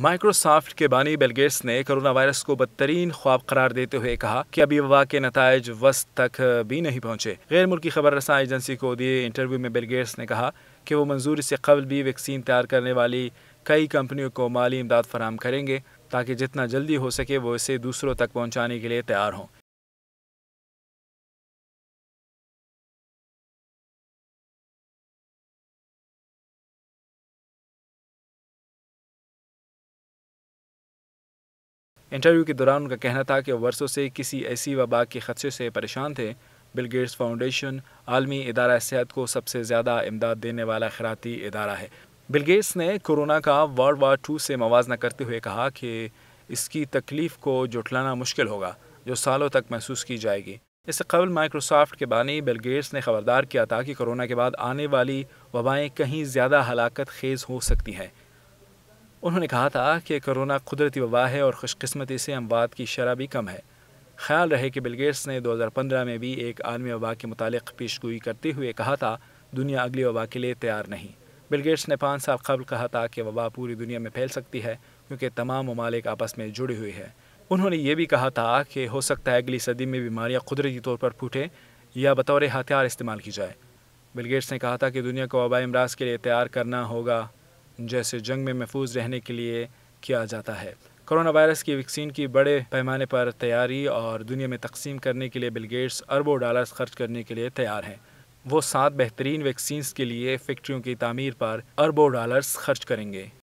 Microsoft के बानी बेलगेट्स ने कोरोना वायरस को बदतरीन ख्वाब करार देते हुए कहा कि अभी वबा के नतज वस्त तक भी नहीं पहुंचे गैर मुल्की खबर रसा एजेंसी को दिए इंटरव्यू में बिल ने कहा कि वो मंजूरी से कबल भी वैक्सीन तैयार करने वाली कई कंपनियों को माली इमदाद फराम करेंगे ताकि जितना जल्दी हो सके वो इसे दूसरों तक पहुँचाने के लिए तैयार हों इंटरव्यू के दौरान उनका कहना था कि वर्षों से किसी ऐसी वबा के खदशे से परेशान थे बिल गेट्स फाउंडेशन आलमी इदारा सेहत को सबसे ज़्यादा इमदाद देने वाला खराती इदारा है बिल गेट्स ने कोरोना का वर्ल्ड वार टू से मुजन करते हुए कहा कि इसकी तकलीफ़ को जुटलाना मुश्किल होगा जो सालों तक महसूस की जाएगी इससे कबल माइक्रोसॉफ्ट के बानी बिल गेट्स ने खबरदार किया था कि कोरोना के बाद आने वाली वबाएँ कहीं ज़्यादा हलाकत खेज़ हो सकती हैं उन्होंने कहा था कि कोरोना कुदरती वबा है और खुशकस्मती से अमवाद की शरह भी कम है ख्याल रहे कि बिलगेट्स ने 2015 में भी एक आलमी वबा के मुतालिक पेशगोई करते हुए कहा था दुनिया अगली वबा के लिए तैयार नहीं बिलगेट्स ने पाँच साल कबल कहा था कि वबा पूरी दुनिया में फैल सकती है क्योंकि तमाम ममालिक आपस में जुड़े हुए हैं उन्होंने ये भी कहा था कि हो सकता है अगली सदी में बीमारियाँ कुदरती तौर पर फूटें या बतौर हथियार इस्तेमाल की जाए बिलगेट्स ने कहा था कि दुनिया को वबा अमराज के लिए तैयार करना होगा जैसे जंग में महफूज रहने के लिए किया जाता है कोरोना वायरस की वैक्सीन की बड़े पैमाने पर तैयारी और दुनिया में तकसीम करने के लिए बिलगेट्स अरबों डॉलर्स खर्च करने के लिए तैयार हैं वो सात बेहतरीन वैक्सीन के लिए फैक्ट्रियों की तमीर पर अरबों डॉलर्स खर्च करेंगे